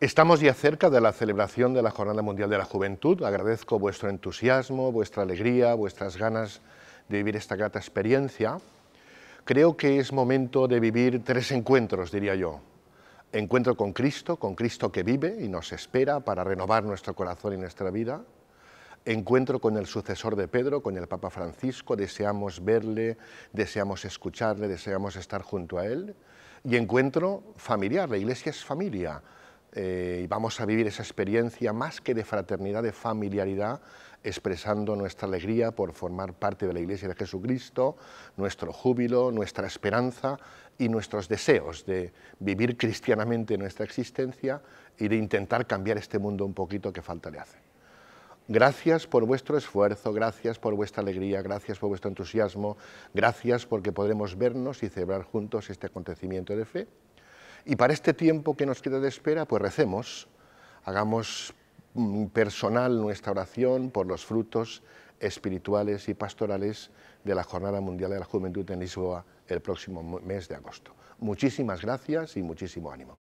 Estamos ya cerca de la celebración de la Jornada Mundial de la Juventud. Agradezco vuestro entusiasmo, vuestra alegría, vuestras ganas de vivir esta grata experiencia. Creo que es momento de vivir tres encuentros, diría yo. Encuentro con Cristo, con Cristo que vive y nos espera para renovar nuestro corazón y nuestra vida. Encuentro con el sucesor de Pedro, con el Papa Francisco, deseamos verle, deseamos escucharle, deseamos estar junto a él. Y encuentro familiar, la iglesia es familia eh, y vamos a vivir esa experiencia más que de fraternidad, de familiaridad, expresando nuestra alegría por formar parte de la Iglesia de Jesucristo, nuestro júbilo, nuestra esperanza y nuestros deseos de vivir cristianamente nuestra existencia y de intentar cambiar este mundo un poquito que falta le hace. Gracias por vuestro esfuerzo, gracias por vuestra alegría, gracias por vuestro entusiasmo, gracias porque podremos vernos y celebrar juntos este acontecimiento de fe y para este tiempo que nos queda de espera, pues recemos, hagamos mm, personal nuestra oración por los frutos espirituales y pastorales de la Jornada Mundial de la Juventud en Lisboa el próximo mes de agosto. Muchísimas gracias y muchísimo ánimo.